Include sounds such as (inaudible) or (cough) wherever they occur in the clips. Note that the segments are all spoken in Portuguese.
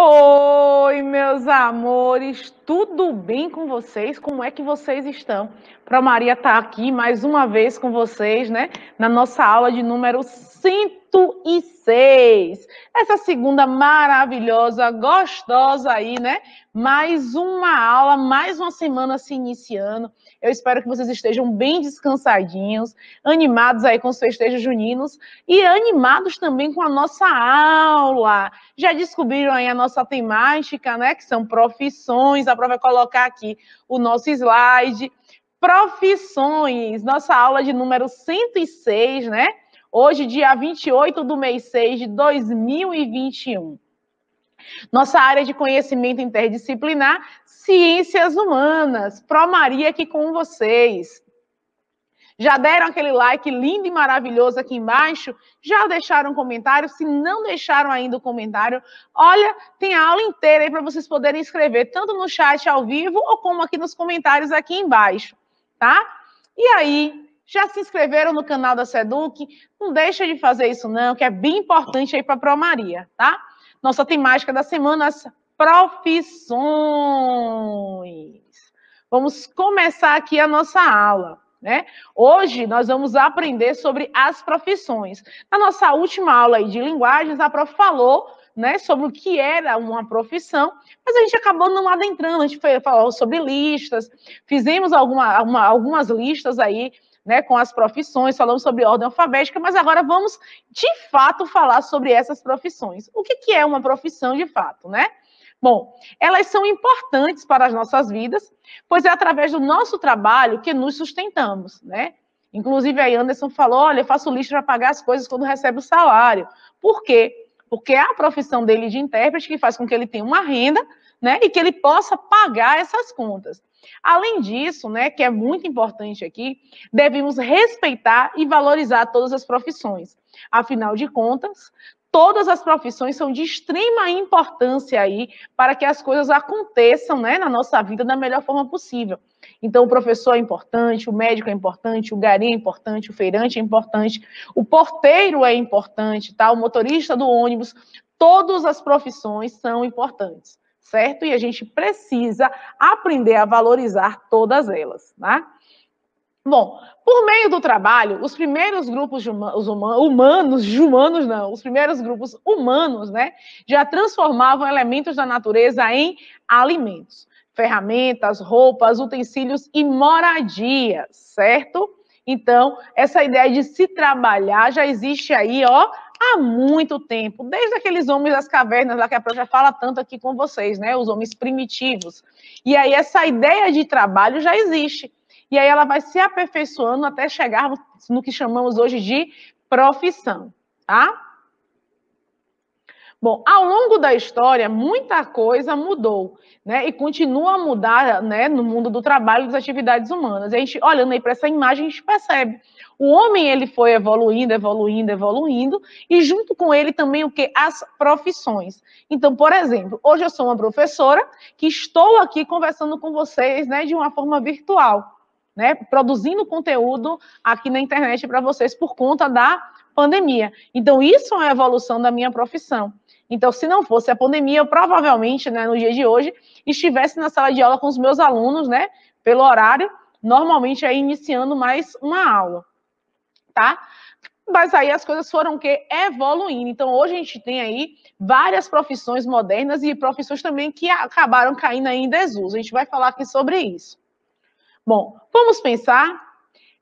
Oi, meus amores, tudo bem com vocês? Como é que vocês estão? Pro Maria tá aqui mais uma vez com vocês, né? Na nossa aula de número 100 106. Essa segunda maravilhosa, gostosa aí, né? Mais uma aula, mais uma semana se iniciando. Eu espero que vocês estejam bem descansadinhos, animados aí com os festejos juninos e animados também com a nossa aula. Já descobriram aí a nossa temática, né? Que são profissões. A prova vai é colocar aqui o nosso slide. Profissões, nossa aula de número 106, né? hoje, dia 28 do mês 6 de 2021. Nossa área de conhecimento interdisciplinar, ciências humanas. Pro Maria aqui com vocês. Já deram aquele like lindo e maravilhoso aqui embaixo? Já deixaram um comentário? Se não deixaram ainda o um comentário, olha, tem a aula inteira aí para vocês poderem escrever, tanto no chat ao vivo ou como aqui nos comentários aqui embaixo, tá? E aí, já se inscreveram no canal da Seduc? Não deixa de fazer isso não, que é bem importante aí para a Promaria, tá? Nossa temática da semana, as profissões. Vamos começar aqui a nossa aula. Né? Hoje nós vamos aprender sobre as profissões. Na nossa última aula de linguagens, a prof falou né, sobre o que era uma profissão, mas a gente acabou não adentrando, a gente foi, falou sobre listas, fizemos alguma, uma, algumas listas aí né, com as profissões, falamos sobre ordem alfabética, mas agora vamos de fato falar sobre essas profissões. O que, que é uma profissão de fato, né? Bom, elas são importantes para as nossas vidas, pois é através do nosso trabalho que nos sustentamos, né? Inclusive, aí Anderson falou: olha, eu faço lixo para pagar as coisas quando recebe o salário. Por quê? Porque é a profissão dele de intérprete que faz com que ele tenha uma renda, né? E que ele possa pagar essas contas. Além disso, né, que é muito importante aqui, devemos respeitar e valorizar todas as profissões. Afinal de contas, todas as profissões são de extrema importância aí para que as coisas aconteçam, né, na nossa vida da melhor forma possível. Então, o professor é importante, o médico é importante, o garim é importante, o feirante é importante, o porteiro é importante, tá? O motorista do ônibus, todas as profissões são importantes certo? E a gente precisa aprender a valorizar todas elas, né? Bom, por meio do trabalho, os primeiros grupos de humanos, humanos, de humanos não, os primeiros grupos humanos, né, já transformavam elementos da natureza em alimentos, ferramentas, roupas, utensílios e moradia, certo? Então, essa ideia de se trabalhar já existe aí, ó, há muito tempo, desde aqueles homens das cavernas lá que a Pro já fala tanto aqui com vocês, né? Os homens primitivos. E aí essa ideia de trabalho já existe. E aí ela vai se aperfeiçoando até chegar no que chamamos hoje de profissão, tá? Bom, ao longo da história, muita coisa mudou, né? E continua a mudar, né? No mundo do trabalho e das atividades humanas. E a gente, olhando aí para essa imagem, a gente percebe. O homem, ele foi evoluindo, evoluindo, evoluindo, e junto com ele também o que? As profissões. Então, por exemplo, hoje eu sou uma professora que estou aqui conversando com vocês, né? De uma forma virtual, né? Produzindo conteúdo aqui na internet para vocês por conta da pandemia. Então, isso é uma evolução da minha profissão. Então, se não fosse a pandemia, eu provavelmente, né, no dia de hoje, estivesse na sala de aula com os meus alunos, né, pelo horário, normalmente aí iniciando mais uma aula, tá? Mas aí as coisas foram que evoluindo. Então, hoje a gente tem aí várias profissões modernas e profissões também que acabaram caindo aí em desuso. A gente vai falar aqui sobre isso. Bom, vamos pensar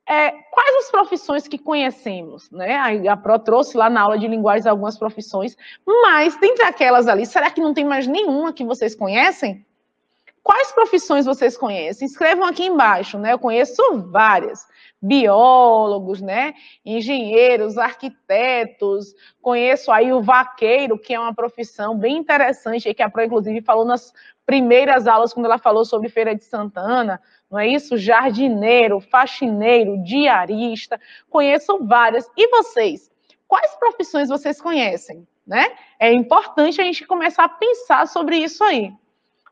é, quais as profissões que conhecemos, né? A, a Pro trouxe lá na aula de linguagens algumas profissões, mas dentre aquelas ali, será que não tem mais nenhuma que vocês conhecem? Quais profissões vocês conhecem? Escrevam aqui embaixo, né? Eu conheço várias. Biólogos, né? Engenheiros, arquitetos. Conheço aí o vaqueiro, que é uma profissão bem interessante, que a Pro, inclusive, falou nas primeiras aulas, quando ela falou sobre Feira de Santana, não é isso? Jardineiro, faxineiro, diarista. Conheço várias. E vocês? Quais profissões vocês conhecem? Né? É importante a gente começar a pensar sobre isso aí.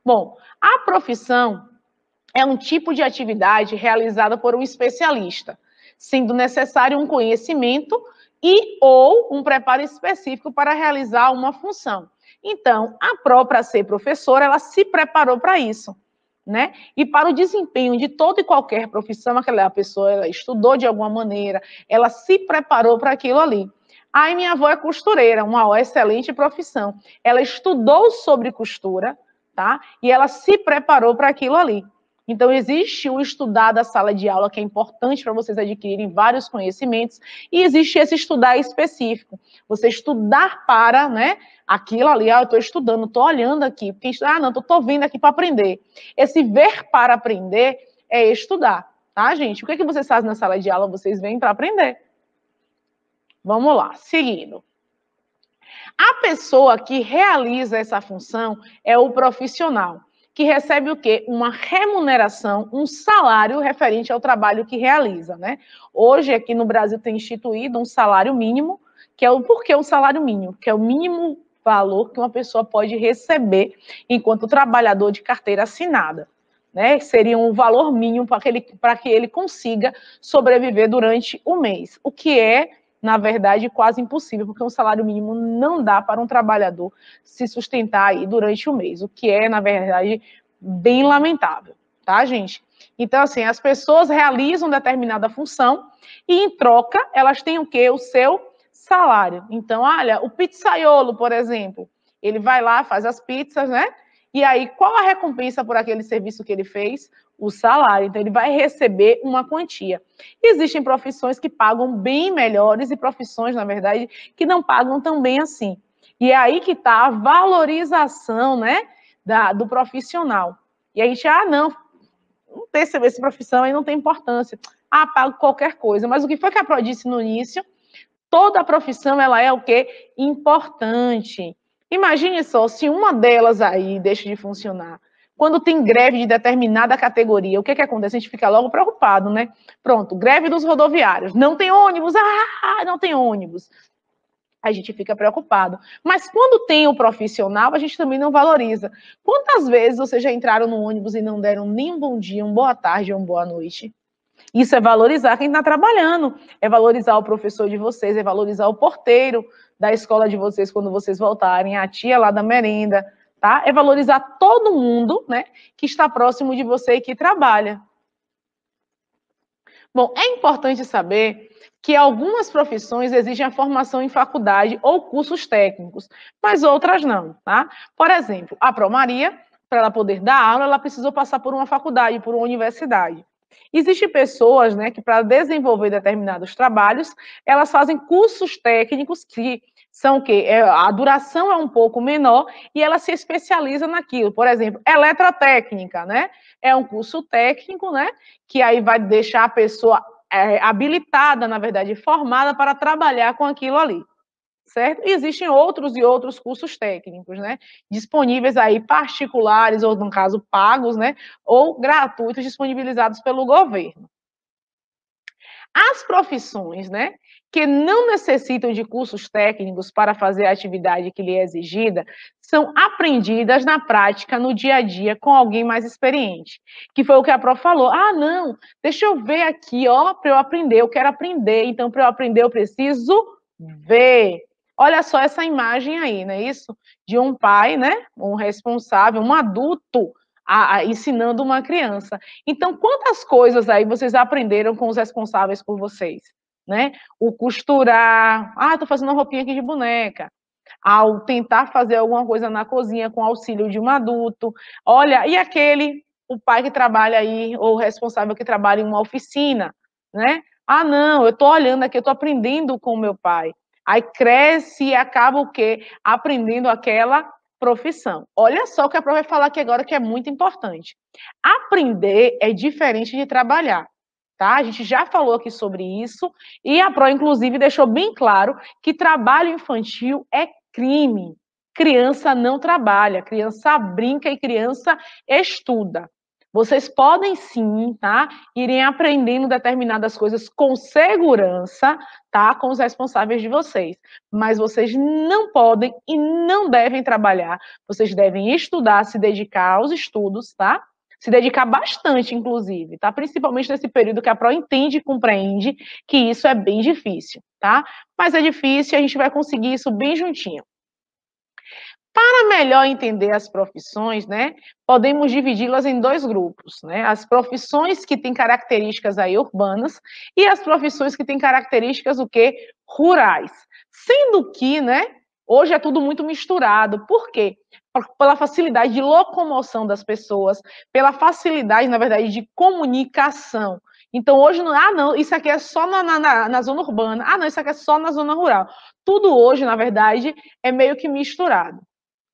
Bom, a profissão é um tipo de atividade realizada por um especialista, sendo necessário um conhecimento e ou um preparo específico para realizar uma função. Então, a própria ser professora, ela se preparou para isso. Né? E para o desempenho de toda e qualquer profissão, aquela é pessoa ela estudou de alguma maneira, ela se preparou para aquilo ali. Aí minha avó é costureira, uma excelente profissão. Ela estudou sobre costura, tá? E ela se preparou para aquilo ali. Então, existe o estudar da sala de aula, que é importante para vocês adquirirem vários conhecimentos, e existe esse estudar específico. Você estudar para, né? Aquilo ali, ah, eu estou estudando, estou olhando aqui, porque, ah, não, estou vendo aqui para aprender. Esse ver para aprender é estudar, tá, gente? O que, é que vocês fazem na sala de aula? Vocês vêm para aprender. Vamos lá, seguindo. A pessoa que realiza essa função é o profissional, que recebe o quê? Uma remuneração, um salário referente ao trabalho que realiza, né? Hoje, aqui no Brasil, tem instituído um salário mínimo, que é o por que salário mínimo? Que é o mínimo valor que uma pessoa pode receber enquanto trabalhador de carteira assinada. Né, seria um valor mínimo para que, ele, que ele consiga sobreviver durante o mês, o que é na verdade, quase impossível, porque um salário mínimo não dá para um trabalhador se sustentar aí durante o mês, o que é, na verdade, bem lamentável, tá, gente? Então, assim, as pessoas realizam determinada função e, em troca, elas têm o quê? O seu salário. Então, olha, o pizzaiolo, por exemplo, ele vai lá, faz as pizzas, né? E aí, qual a recompensa por aquele serviço que ele fez? o salário. Então, ele vai receber uma quantia. Existem profissões que pagam bem melhores e profissões, na verdade, que não pagam tão bem assim. E é aí que está a valorização né, da, do profissional. E a gente, ah, não, não percebe essa profissão aí não tem importância. Ah, pago qualquer coisa. Mas o que foi que a Pro disse no início? Toda profissão, ela é o quê? Importante. Imagine só, se uma delas aí deixa de funcionar, quando tem greve de determinada categoria, o que, que acontece? A gente fica logo preocupado, né? Pronto, greve dos rodoviários. Não tem ônibus, ah, não tem ônibus. A gente fica preocupado. Mas quando tem o profissional, a gente também não valoriza. Quantas vezes vocês já entraram no ônibus e não deram nem um bom dia, uma boa tarde, uma boa noite? Isso é valorizar quem está trabalhando, é valorizar o professor de vocês, é valorizar o porteiro da escola de vocês quando vocês voltarem, a tia lá da merenda, tá? É valorizar todo mundo, né, que está próximo de você e que trabalha. Bom, é importante saber que algumas profissões exigem a formação em faculdade ou cursos técnicos, mas outras não, tá? Por exemplo, a Promaria, para ela poder dar aula, ela precisou passar por uma faculdade, por uma universidade. Existem pessoas né, que, para desenvolver determinados trabalhos, elas fazem cursos técnicos que são que é, a duração é um pouco menor e ela se especializa naquilo. Por exemplo, eletrotécnica, né? É um curso técnico, né? Que aí vai deixar a pessoa é, habilitada, na verdade, formada para trabalhar com aquilo ali. Certo? E existem outros e outros cursos técnicos, né? Disponíveis aí particulares, ou no caso pagos, né? Ou gratuitos, disponibilizados pelo governo. As profissões, né, que não necessitam de cursos técnicos para fazer a atividade que lhe é exigida, são aprendidas na prática, no dia a dia, com alguém mais experiente. Que foi o que a Pro falou. Ah, não, deixa eu ver aqui, ó, para eu aprender, eu quero aprender, então para eu aprender eu preciso ver. Olha só essa imagem aí, não é isso? De um pai, né, um responsável, um adulto, a, a, ensinando uma criança. Então, quantas coisas aí vocês aprenderam com os responsáveis por vocês? Né? O costurar, ah, estou fazendo uma roupinha aqui de boneca. Ao tentar fazer alguma coisa na cozinha com auxílio de um adulto. Olha, e aquele, o pai que trabalha aí, ou o responsável que trabalha em uma oficina, né? Ah, não, eu estou olhando aqui, eu estou aprendendo com meu pai. Aí cresce e acaba o quê? Aprendendo aquela profissão. Olha só o que a prova vai falar aqui agora, que é muito importante. Aprender é diferente de trabalhar. Tá? A gente já falou aqui sobre isso, e a PRO, inclusive, deixou bem claro que trabalho infantil é crime. Criança não trabalha, criança brinca e criança estuda. Vocês podem sim, tá? Irem aprendendo determinadas coisas com segurança, tá? Com os responsáveis de vocês. Mas vocês não podem e não devem trabalhar. Vocês devem estudar, se dedicar aos estudos, tá? Se dedicar bastante, inclusive, tá? Principalmente nesse período que a Pro entende e compreende que isso é bem difícil, tá? Mas é difícil, a gente vai conseguir isso bem juntinho. Para melhor entender as profissões, né, podemos dividi-las em dois grupos, né? As profissões que têm características aí urbanas e as profissões que têm características o quê? rurais. Sendo que, né, hoje é tudo muito misturado. Por quê? Pela facilidade de locomoção das pessoas, pela facilidade, na verdade, de comunicação. Então, hoje, não, ah, não, isso aqui é só na, na, na, zona urbana, ah, não, isso aqui é só na zona rural. Tudo hoje, na verdade, é meio que misturado.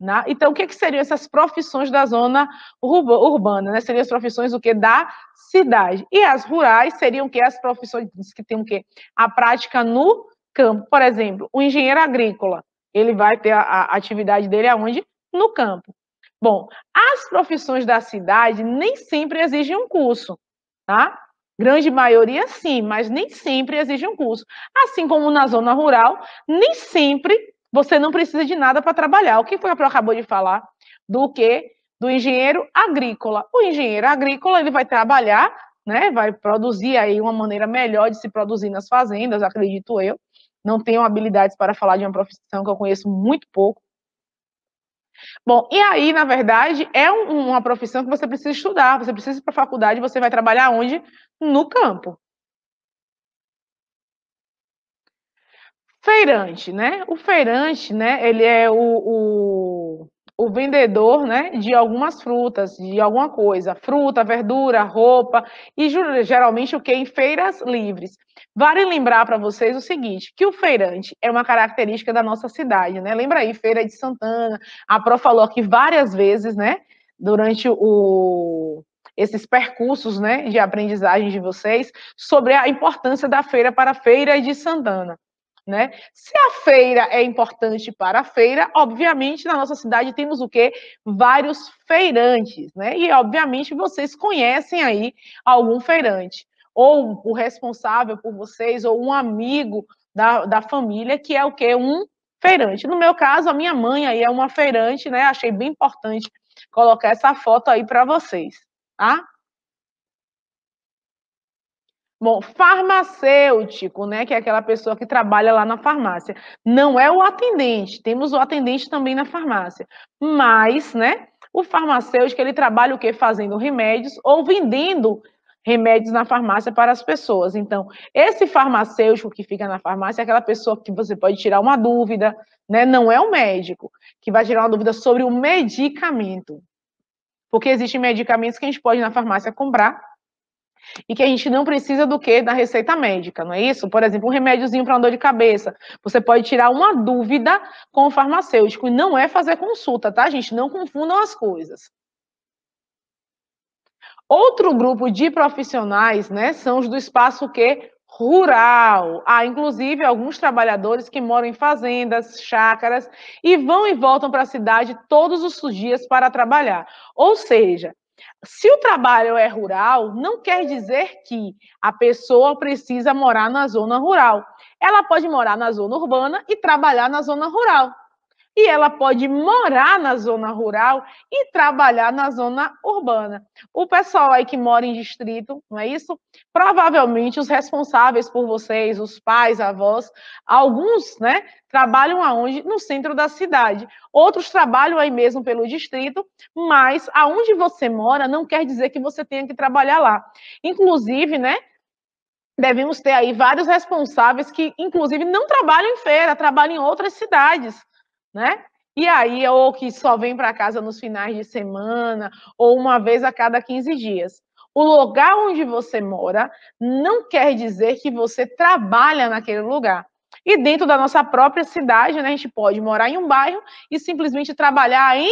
Né? Então, o que, que, seriam essas profissões da zona urbana? Né? Seriam as profissões o que da cidade. E as rurais seriam o que as profissões que têm o que a prática no campo. Por exemplo, o engenheiro agrícola, ele vai ter a, a atividade dele aonde? No campo. Bom, as profissões da cidade nem sempre exigem um curso, tá? Grande maioria sim, mas nem sempre exige um curso. Assim como na zona rural, nem sempre você não precisa de nada para trabalhar. O que foi que acabou de falar? Do que? Do engenheiro agrícola. O engenheiro agrícola ele vai trabalhar, né? Vai produzir aí uma maneira melhor de se produzir nas fazendas, acredito eu. Não tenho habilidades para falar de uma profissão que eu conheço muito pouco. Bom, e aí, na verdade, é um, uma profissão que você precisa estudar, você precisa ir para a faculdade, você vai trabalhar onde? No campo. Feirante, né? O feirante, né? Ele é o, o, o, vendedor, né? De algumas frutas, de alguma coisa, fruta, verdura, roupa e geralmente o que em feiras livres. Vale lembrar para vocês o seguinte, que o feirante é uma característica da nossa cidade, né? Lembra aí, Feira de Santana, a Pro falou aqui várias vezes, né? Durante o, esses percursos né, de aprendizagem de vocês sobre a importância da feira para a Feira de Santana. Né? Se a feira é importante para a feira, obviamente na nossa cidade temos o que Vários feirantes, né? E obviamente vocês conhecem aí algum feirante, ou o responsável por vocês, ou um amigo da, da família, que é o que Um feirante. No meu caso, a minha mãe aí é uma feirante, né? Achei bem importante colocar essa foto aí para vocês, tá? Bom, farmacêutico, né, que é aquela pessoa que trabalha lá na farmácia. Não é o atendente, temos o atendente também na farmácia. Mas, né, o farmacêutico, ele trabalha o quê? Fazendo remédios ou vendendo remédios na farmácia para as pessoas. Então, esse farmacêutico que fica na farmácia é aquela pessoa que você pode tirar uma dúvida, né? Não é o médico que vai tirar uma dúvida sobre o medicamento. Porque existem medicamentos que a gente pode na farmácia comprar e que a gente não precisa do que da receita médica, não é isso? Por exemplo, um remédiozinho para dor de cabeça. Você pode tirar uma dúvida com o farmacêutico e não é fazer consulta, tá, gente? Não confundam as coisas. Outro grupo de profissionais, né, são os do espaço que rural. Há, ah, inclusive, alguns trabalhadores que moram em fazendas, chácaras e vão e voltam para a cidade todos os dias para trabalhar. Ou seja, se o trabalho é rural, não quer dizer que a pessoa precisa morar na zona rural. Ela pode morar na zona urbana e trabalhar na zona rural e ela pode morar na zona rural e trabalhar na zona urbana. O pessoal aí que mora em distrito, não é isso? Provavelmente os responsáveis por vocês, os pais, avós, alguns, né, trabalham aonde? No centro da cidade. Outros trabalham aí mesmo pelo distrito, mas aonde você mora não quer dizer que você tenha que trabalhar lá. Inclusive, né, devemos ter aí vários responsáveis que, inclusive, não trabalham em feira, trabalham em outras cidades né? E aí, ou que só vem para casa nos finais de semana, ou uma vez a cada 15 dias. O lugar onde você mora não quer dizer que você trabalha naquele lugar. E dentro da nossa própria cidade, né, a gente pode morar em um bairro e simplesmente trabalhar em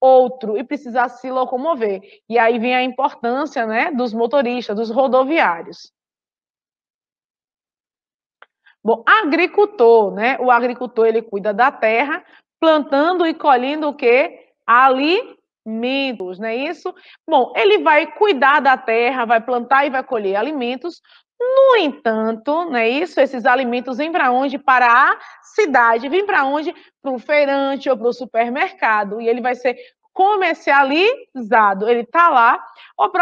outro e precisar se locomover. E aí vem a importância né, dos motoristas, dos rodoviários. Bom, agricultor, né? O agricultor ele cuida da terra, plantando e colhendo o quê? Alimentos, não é isso? Bom, ele vai cuidar da terra, vai plantar e vai colher alimentos. No entanto, não é isso? Esses alimentos vêm para onde? Para a cidade, vêm para onde? Para o feirante ou para o supermercado. E ele vai ser comercializado. Ele está lá,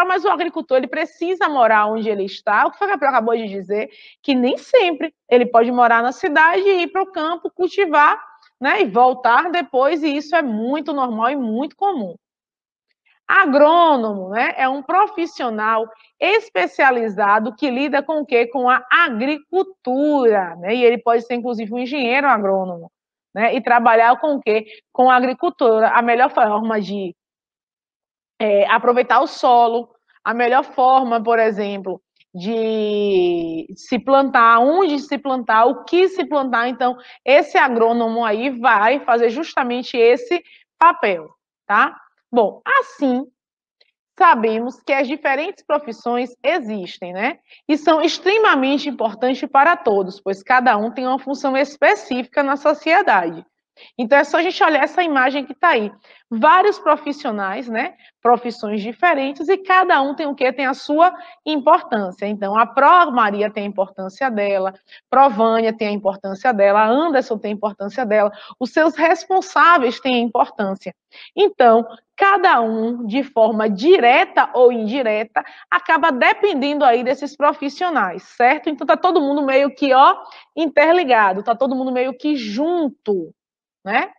mas o agricultor ele precisa morar onde ele está. O que foi que a Pro acabou de dizer? Que nem sempre ele pode morar na cidade e ir para o campo cultivar né, e voltar depois, e isso é muito normal e muito comum. Agrônomo né, é um profissional especializado que lida com o quê? Com a agricultura, né, e ele pode ser, inclusive, um engenheiro agrônomo. Né? E trabalhar com o quê? Com a agricultura, a melhor forma de é, aproveitar o solo, a melhor forma, por exemplo, de se plantar, onde se plantar, o que se plantar. Então, esse agrônomo aí vai fazer justamente esse papel, tá? Bom, assim sabemos que as diferentes profissões existem, né? E são extremamente importantes para todos, pois cada um tem uma função específica na sociedade. Então é só a gente olhar essa imagem que está aí. Vários profissionais, né? Profissões diferentes e cada um tem o que tem a sua importância. Então a Pro Maria tem a importância dela, Provânia tem a importância dela, a Anderson tem a importância dela, os seus responsáveis têm a importância. Então, cada um, de forma direta ou indireta, acaba dependendo aí desses profissionais, certo? Então tá todo mundo meio que, ó, interligado, tá todo mundo meio que junto né?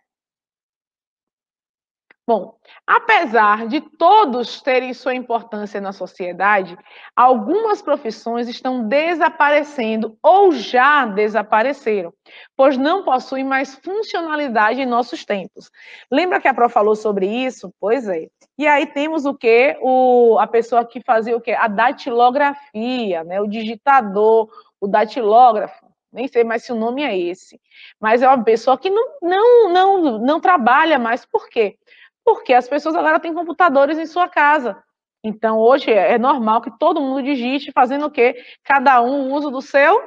Bom, apesar de todos terem sua importância na sociedade, algumas profissões estão desaparecendo ou já desapareceram, pois não possuem mais funcionalidade em nossos tempos. Lembra que a Pro falou sobre isso? Pois é. E aí temos o que? O, a pessoa que fazia o quê? A datilografia, né? o digitador, o datilógrafo nem sei mais se o nome é esse, mas é uma pessoa que não, não, não, não trabalha mais. Por quê? Porque as pessoas agora têm computadores em sua casa. Então, hoje é, é normal que todo mundo digite fazendo o quê? Cada um o uso do seu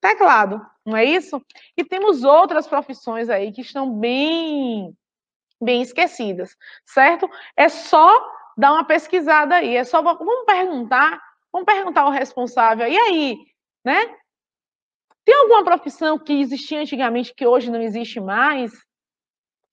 teclado, não é isso? E temos outras profissões aí que estão bem, bem esquecidas, certo? É só dar uma pesquisada aí, é só vamos perguntar, vamos perguntar ao responsável. E aí, né? Tem alguma profissão que existia antigamente que hoje não existe mais?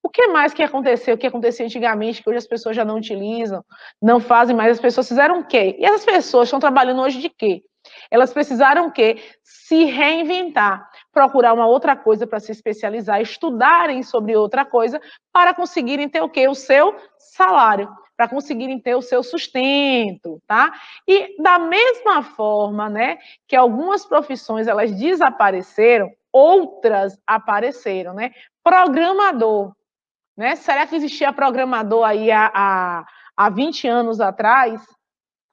O que mais que aconteceu? O que acontecia antigamente que hoje as pessoas já não utilizam, não fazem mais? As pessoas fizeram o quê? E essas pessoas estão trabalhando hoje de quê? Elas precisaram o quê? Se reinventar, procurar uma outra coisa para se especializar, estudarem sobre outra coisa para conseguirem ter o quê? O seu salário para conseguirem ter o seu sustento, tá? E da mesma forma, né, que algumas profissões elas desapareceram, outras apareceram, né? Programador, né? Será que existia programador aí há, há, há 20 anos atrás?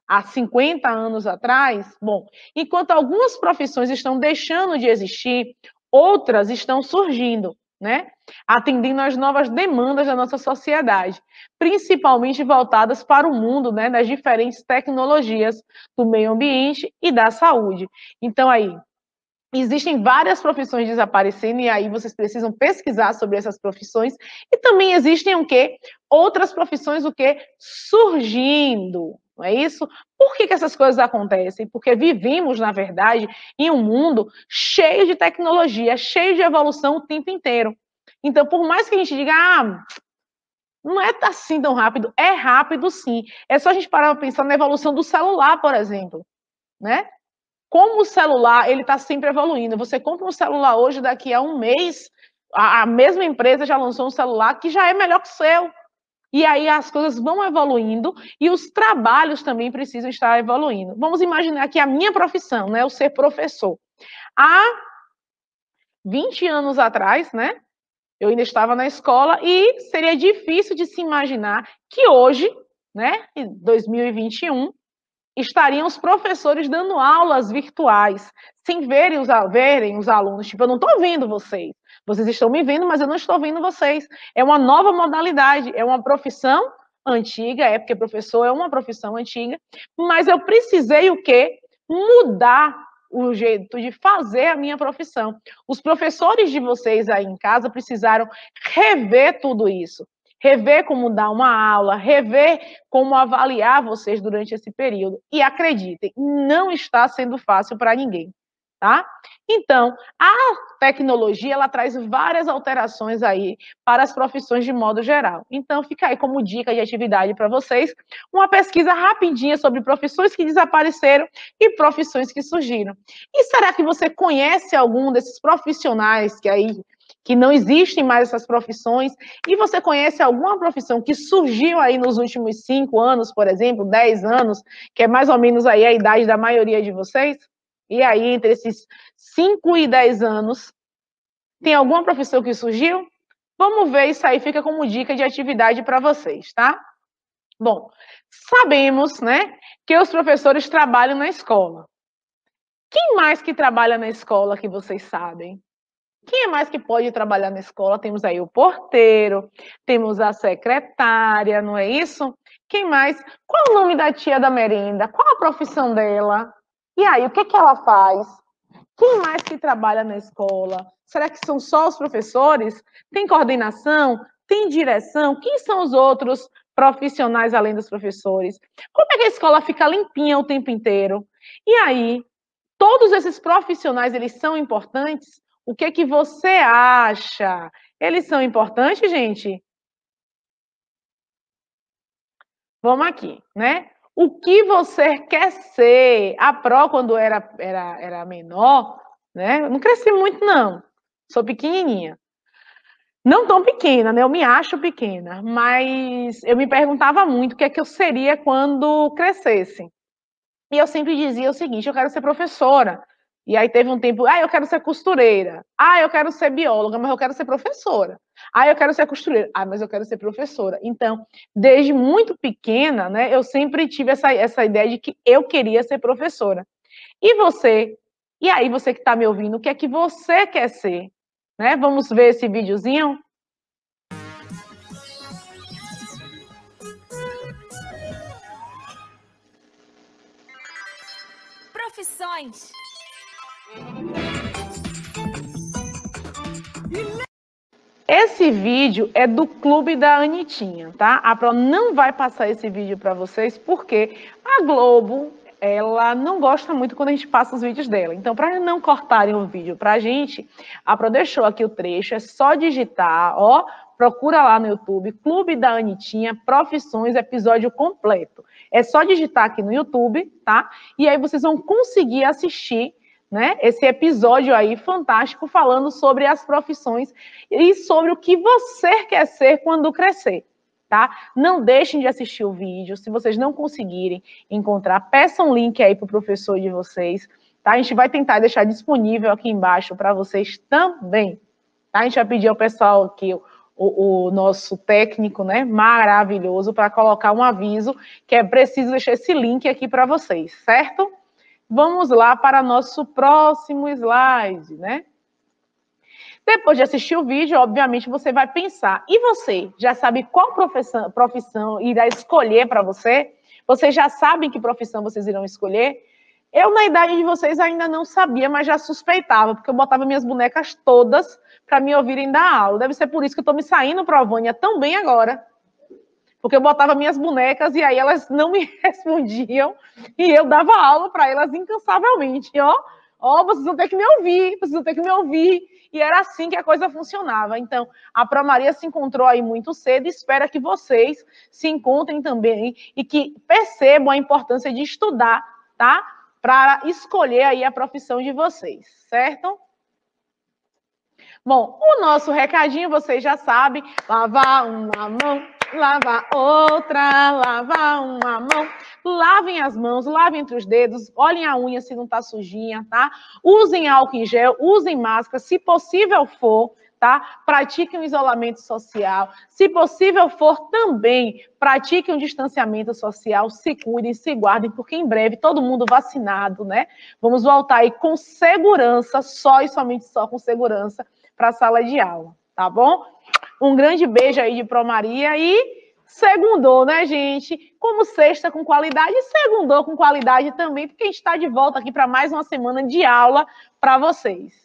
Há 50 anos atrás? Bom, enquanto algumas profissões estão deixando de existir, outras estão surgindo né? atendendo às novas demandas da nossa sociedade, principalmente voltadas para o mundo né, das diferentes tecnologias do meio ambiente e da saúde. Então, aí, existem várias profissões desaparecendo e aí vocês precisam pesquisar sobre essas profissões e também existem o que outras profissões o que surgindo não é isso? Por que, que essas coisas acontecem? Porque vivemos, na verdade, em um mundo cheio de tecnologia, cheio de evolução o tempo inteiro. Então, por mais que a gente diga, ah, não é assim tão rápido, é rápido sim. É só a gente parar para pensar na evolução do celular, por exemplo. Né? Como o celular ele está sempre evoluindo. Você compra um celular hoje, daqui a um mês, a, a mesma empresa já lançou um celular que já é melhor que o seu. E aí as coisas vão evoluindo e os trabalhos também precisam estar evoluindo. Vamos imaginar que a minha profissão, né, o ser professor. Há 20 anos atrás, né, eu ainda estava na escola e seria difícil de se imaginar que hoje, né, em 2021, estariam os professores dando aulas virtuais, sem verem os, verem os alunos. Tipo, eu não estou vendo vocês. Vocês estão me vendo, mas eu não estou vendo vocês. É uma nova modalidade, é uma profissão antiga, é porque professor é uma profissão antiga, mas eu precisei o quê? Mudar o jeito de fazer a minha profissão. Os professores de vocês aí em casa precisaram rever tudo isso, rever como dar uma aula, rever como avaliar vocês durante esse período. E acreditem, não está sendo fácil para ninguém tá? Então, a tecnologia ela traz várias alterações aí para as profissões de modo geral. Então, fica aí como dica de atividade para vocês uma pesquisa rapidinha sobre profissões que desapareceram e profissões que surgiram. E será que você conhece algum desses profissionais que aí que não existem mais essas profissões, e você conhece alguma profissão que surgiu aí nos últimos cinco anos, por exemplo, dez anos, que é mais ou menos aí a idade da maioria de vocês? E aí, entre esses 5 e 10 anos, tem alguma profissão que surgiu? Vamos ver, isso aí fica como dica de atividade para vocês, tá? Bom, sabemos, né, que os professores trabalham na escola. Quem mais que trabalha na escola que vocês sabem? Quem é mais que pode trabalhar na escola? Temos aí o porteiro, temos a secretária, não é isso? Quem mais? Qual o nome da tia da merenda? Qual a profissão dela? E aí, o que, que ela faz? Quem mais que trabalha na escola? Será que são só os professores? Tem coordenação? Tem direção? Quem são os outros profissionais além dos professores? Como é que a escola fica limpinha o tempo inteiro? E aí, todos esses profissionais, eles são importantes? O que é que você acha? Eles são importantes, gente? Vamos aqui, né? o que você quer ser. A Pro, quando era, era, era menor, né? Eu não cresci muito, não. Sou pequenininha. Não tão pequena, né? Eu me acho pequena, mas eu me perguntava muito o que é que eu seria quando crescesse. E eu sempre dizia o seguinte: eu quero ser professora. E aí teve um tempo, ah, eu quero ser costureira. Ah, eu quero ser bióloga, mas eu quero ser professora. Ah, eu quero ser costureira. Ah, mas eu quero ser professora. Então, desde muito pequena, né, eu sempre tive essa, essa ideia de que eu queria ser professora. E você? E aí, você que está me ouvindo, o que é que você quer ser? Né? Vamos ver esse videozinho? Profissões. Esse vídeo é do clube da Anitinha, tá? A Pro não vai passar esse vídeo para vocês porque a Globo, ela não gosta muito quando a gente passa os vídeos dela. Então, para não cortarem o vídeo pra gente, a Pro deixou aqui o trecho, é só digitar, ó, procura lá no YouTube, Clube da Anitinha, Profissões, episódio completo. É só digitar aqui no YouTube, tá? E aí vocês vão conseguir assistir né? Esse episódio aí fantástico falando sobre as profissões e sobre o que você quer ser quando crescer. Tá? Não deixem de assistir o vídeo. Se vocês não conseguirem encontrar, peçam um link aí para o professor de vocês. Tá? A gente vai tentar deixar disponível aqui embaixo para vocês também. Tá? A gente vai pedir ao pessoal que o, o, nosso técnico, né, maravilhoso, para colocar um aviso que é preciso deixar esse link aqui para vocês, certo? Vamos lá para nosso próximo slide, né? Depois de assistir o vídeo, obviamente você vai pensar. E você já sabe qual profissão, profissão irá escolher para você? Vocês já sabem que profissão vocês irão escolher? Eu, na idade de vocês, ainda não sabia, mas já suspeitava, porque eu botava minhas bonecas todas para me ouvirem dar aula. Deve ser por isso que eu estou me saindo para a Vânia tão bem agora porque eu botava minhas bonecas e aí elas não me (laughs) respondiam e eu dava aula para elas incansavelmente, ó, ó, vocês vão ter que me ouvir, vocês vão ter que me ouvir, e era assim que a coisa funcionava. Então, a Promaria se encontrou aí muito cedo e espera que vocês se encontrem também e que percebam a importância de estudar, tá? Para escolher aí a profissão de vocês, certo? Bom, o nosso recadinho vocês já sabem: lavar uma mão, lavar outra, lavar uma mão. Lavem as mãos, lavem entre os dedos, olhem a unha se não tá sujinha, tá? Usem álcool em gel, usem máscara, se possível for. Tá? Pratiquem um isolamento social. Se possível for, também pratiquem um distanciamento social, se cuidem, se guardem, porque em breve todo mundo vacinado, né? Vamos voltar aí com segurança, só e somente só com segurança, para a sala de aula, tá bom? Um grande beijo aí de Pro Maria e segundou, né, gente? Como sexta com qualidade, segundou com qualidade também, porque a gente está de volta aqui para mais uma semana de aula para vocês.